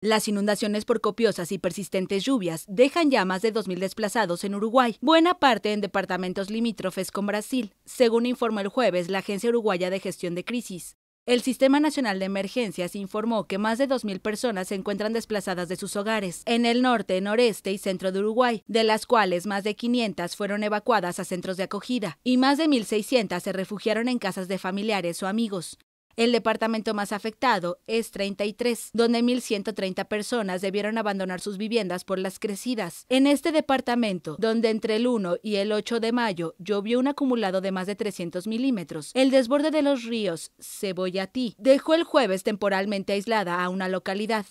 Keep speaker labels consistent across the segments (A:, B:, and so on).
A: Las inundaciones por copiosas y persistentes lluvias dejan ya más de 2.000 desplazados en Uruguay, buena parte en departamentos limítrofes con Brasil, según informó el jueves la Agencia Uruguaya de Gestión de Crisis. El Sistema Nacional de Emergencias informó que más de 2.000 personas se encuentran desplazadas de sus hogares en el norte, noreste y centro de Uruguay, de las cuales más de 500 fueron evacuadas a centros de acogida y más de 1.600 se refugiaron en casas de familiares o amigos. El departamento más afectado es 33, donde 1.130 personas debieron abandonar sus viviendas por las crecidas. En este departamento, donde entre el 1 y el 8 de mayo llovió un acumulado de más de 300 milímetros, el desborde de los ríos Cebollatí dejó el jueves temporalmente aislada a una localidad.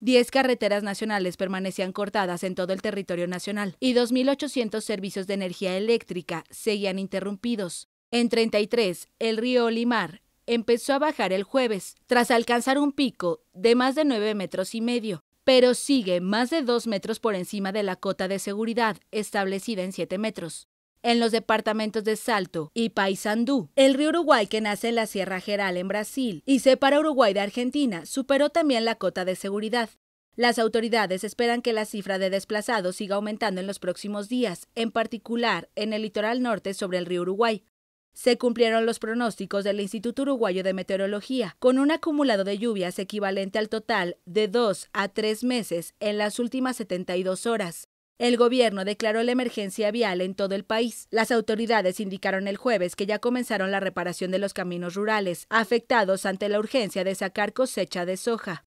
A: Diez carreteras nacionales permanecían cortadas en todo el territorio nacional y 2.800 servicios de energía eléctrica seguían interrumpidos. En 33, el río Olimar, empezó a bajar el jueves, tras alcanzar un pico de más de 9 metros y medio, pero sigue más de 2 metros por encima de la cota de seguridad establecida en 7 metros. En los departamentos de Salto y Paysandú, el río Uruguay que nace en la Sierra Geral en Brasil y separa Uruguay de Argentina, superó también la cota de seguridad. Las autoridades esperan que la cifra de desplazados siga aumentando en los próximos días, en particular en el litoral norte sobre el río Uruguay. Se cumplieron los pronósticos del Instituto Uruguayo de Meteorología, con un acumulado de lluvias equivalente al total de dos a tres meses en las últimas 72 horas. El gobierno declaró la emergencia vial en todo el país. Las autoridades indicaron el jueves que ya comenzaron la reparación de los caminos rurales, afectados ante la urgencia de sacar cosecha de soja.